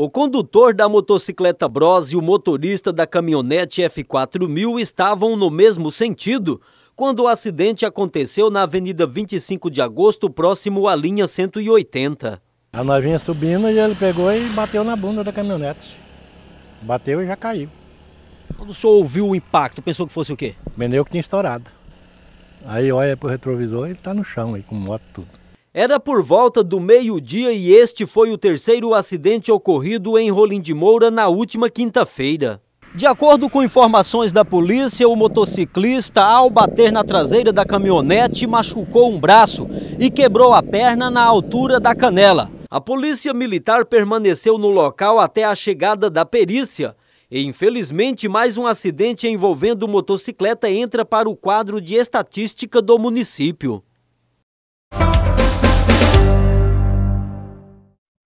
O condutor da motocicleta Bros e o motorista da caminhonete F4000 estavam no mesmo sentido quando o acidente aconteceu na Avenida 25 de Agosto, próximo à linha 180. A novinha subindo e ele pegou e bateu na bunda da caminhonete. Bateu e já caiu. Quando o senhor ouviu o impacto, pensou que fosse o quê? O pneu que tinha estourado. Aí olha pro retrovisor e ele tá no chão aí com moto tudo. Era por volta do meio-dia e este foi o terceiro acidente ocorrido em Rolim de Moura na última quinta-feira. De acordo com informações da polícia, o motociclista, ao bater na traseira da caminhonete, machucou um braço e quebrou a perna na altura da canela. A polícia militar permaneceu no local até a chegada da perícia. E, infelizmente, mais um acidente envolvendo motocicleta entra para o quadro de estatística do município.